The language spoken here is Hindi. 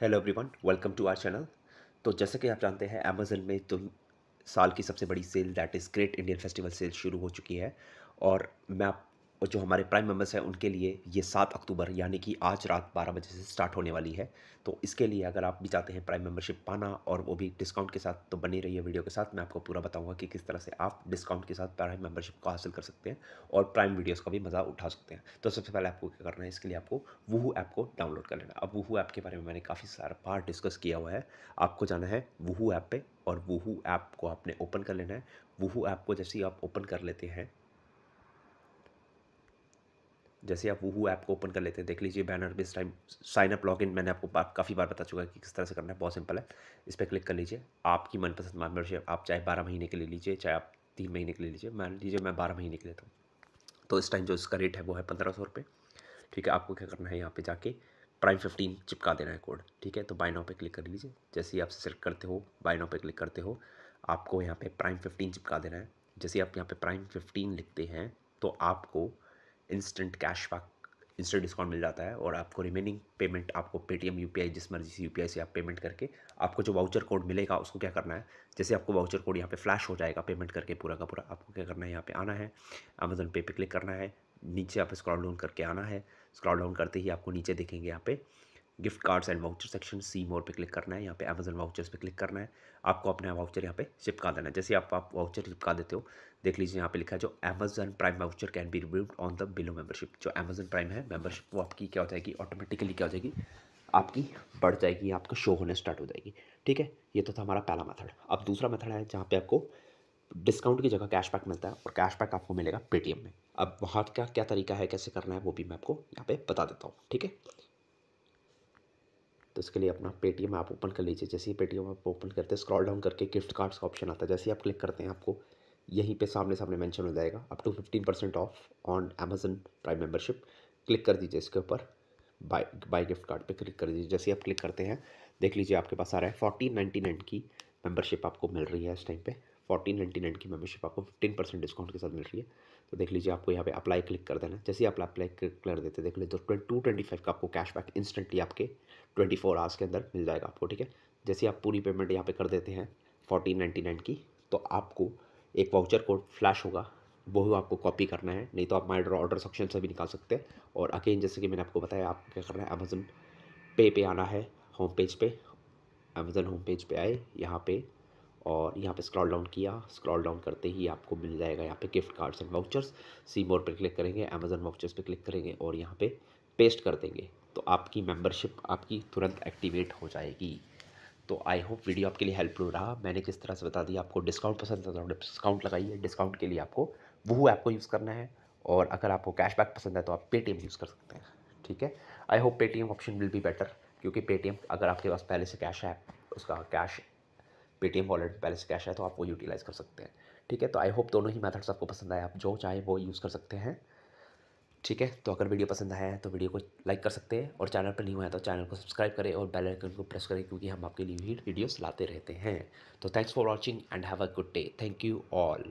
hello everyone welcome to our channel तो जैसे कि आप जानते हैं अमेजन में तो साल की सबसे बड़ी sale that is great Indian festival sale शुरू हो चुकी है और मैं आप और जो हमारे प्राइम मेंबर्स हैं उनके लिए ये सात अक्टूबर यानी कि आज रात बारह बजे से स्टार्ट होने वाली है तो इसके लिए अगर आप भी चाहते हैं प्राइम मेंबरशिप पाना और वो भी डिस्काउंट के साथ तो बनी रही है वीडियो के साथ मैं आपको पूरा बताऊंगा कि किस तरह से आप डिस्काउंट के साथ प्राइम मेंबरशिप को हासिल कर सकते हैं और प्राइम वीडियोज़ का भी मज़ा उठा सकते हैं तो सबसे पहले आपको क्या करना है इसके लिए आपको वूहू ऐप को डाउनलोड कर लेना अब वूहू ऐप के बारे में मैंने काफ़ी सारा पार्ट डिस्कस किया हुआ है आपको जाना है वूहू ऐप पर और वूहू ऐप को आपने ओपन कर लेना है वूहू ऐप को जैसे ही आप ओपन कर लेते हैं जैसे आप वूहू ऐप को ओपन कर लेते हैं देख लीजिए बैनर इस time sign up log in मैंने आपको काफ़ी बार बता चुका है कि किस तरह से करना है बहुत सिंपल है इस पर क्लिक कर लीजिए आपकी मनपसंद मेम्बरशिप आप चाहे बारह महीने के लिए लीजिए चाहे आप तीन महीने के लिए लीजिए मान लीजिए मैं बारह महीने के लेता हूँ तो इस टाइम जो इसका रेट है वो है पंद्रह सौ रुपये ठीक है आपको क्या करना है यहाँ पर जाके प्राइम फिफ्टीन चिपका देना है कोड ठीक है तो बाइनाव पे क्लिक कर लीजिए जैसे ही आप सेलेक्ट करते हो बाइनाव पर क्लिक करते हो आपको यहाँ पे प्राइम फिफ्टीन चिपका देना है जैसे आप यहाँ पर प्राइम फिफ्टीन लिखते हैं तो आपको instant cash back instant discount मिल जाता है और आपको रिमेनिंग पेमेंट आपको पेटीएम यू जिस मर्जी से यू से आप पेमेंट करके आपको जो वाउचर कोड मिलेगा उसको क्या करना है जैसे आपको वाउचर कोड यहाँ पे फ्लैश हो जाएगा पेमेंट करके पूरा का पूरा आपको क्या करना है यहाँ पे आना है अमेजोन पे पे क्लिक करना है नीचे आप स्क्रॉल डाउन करके आना है स्क्रॉल डाउन करते ही आपको नीचे देखेंगे यहाँ पे gift cards and voucher section see more पे क्लिक करना है यहाँ पे अमेजन वाउचर्स पे क्लिक करना है आपको अपना वाउचर यहाँ पे चिपका देना है जैसे आप आप वाउचर चिपका देते हो देख लीजिए यहाँ पे लिखा है जो Amazon Prime voucher can be reviewed on the below membership जो अमेजन प्राइम है मेंबरशिप वो आपकी क्या हो जाएगी ऑटोमेटिकली क्या हो जाएगी आपकी बढ़ जाएगी आपको शो होने स्टार्ट हो जाएगी ठीक है ये तो था हमारा पहला मेथड अब दूसरा मेथड है जहाँ पे आपको डिस्काउंट की जगह कैशबैक मिलता है और कैशबैक आपको मिलेगा पेटीएम में अब वहाँ का क्या तरीका है कैसे करना है वो भी मैं आपको यहाँ पे बता देता हूँ ठीक है तो इसके लिए अपना पेटीएम ऐप ओपन कर लीजिए जैसे ही पेटीएम ऐप ओपन करते हैं स्क्रॉल डाउन करके गिफ्ट कार्ड्स का ऑप्शन आता है जैसे ही आप क्लिक करते हैं आपको यहीं पे सामने सामने मेंशन हो जाएगा up to fifteen percent off on Amazon Prime membership click कर दीजिए इसके ऊपर बाय बाय गिफ्ट कार्ड पे क्लिक कर दीजिए जैसे ही आप क्लिक करते हैं देख लीजिए आपके पास आ रहा है फोर्टीन नाइन्टी नाइन की मेंबरशिप आपको मिल रही है इस टाइम पर फोर्टीन नाइन्टी नाइन की मेम्बरशिप आपको फिफ्टीन परसेंट डिस्काउंट के साथ मिल रही है तो देख लीजिए आपको यहाँ पे अप्लाई क्लिक कर देना जैसे आप अप्लाई क्लिक कर देते देख लीजिए तो टू ट्वेंटी फाइव का आपको कैशबैक इंस्टेंटली आपके ट्वेंटी फोर आवर्स के अंदर मिल जाएगा आपको ठीक है जैसे आप पूरी पेमेंट यहाँ पे कर देते हैं फोर्टीन नाइन्टी नाइन की तो आपको एक वाउचर कोड फ्लैश होगा वो आपको कॉपी करना है नहीं तो आप माई ऑर्डर सेक्शन से भी निकाल सकते हैं और अगेन जैसे कि मैंने आपको बताया आप क्या करना है अमेजन पे पे आना है होम पेज पे अमेजन होम पेज पे आए यहाँ पे और यहाँ पे स्क्रॉल डाउन किया स्क्रॉल डाउन करते ही आपको मिल जाएगा यहाँ पे gift cards and vouchers see more पर क्लिक करेंगे अमेजन वाउचर्स पे क्लिक करेंगे और यहाँ पे पेस्ट कर देंगे तो आपकी मेंबरशिप आपकी तुरंत एक्टिवेट हो जाएगी तो आई होप वीडियो आपके लिए हेल्पफुल रहा मैंने किस तरह से बता दिया आपको डिस्काउंट पसंद आता है डिस्काउंट तो लगाइए डिस्काउंट के लिए आपको वो ऐप को यूज़ करना है और अगर आपको कैशबैक पसंद है तो आप पेटीएम यूज़ कर सकते हैं ठीक है I hope Paytm option will भी बेटर क्योंकि पेटीएम अगर आपके पास पहले से कैश है उसका cash Paytm wallet balance cash है तो आप वो यूटिलाइज़ कर सकते हैं ठीक है तो आई होप दोनों ही मेथड्स आपको पसंद आए आप जो चाहे वो यूज़ कर सकते हैं ठीक है तो अगर वीडियो पसंद आया है तो वीडियो को लाइक कर सकते हैं और चैनल पर नहीं हुआ है तो चैनल को सब्सक्राइब करें और बेल आइकन को प्रेस करें क्योंकि हम आपके लिए ही वीडियोस लाते रहते हैं तो thanks for watching and have a good day thank you all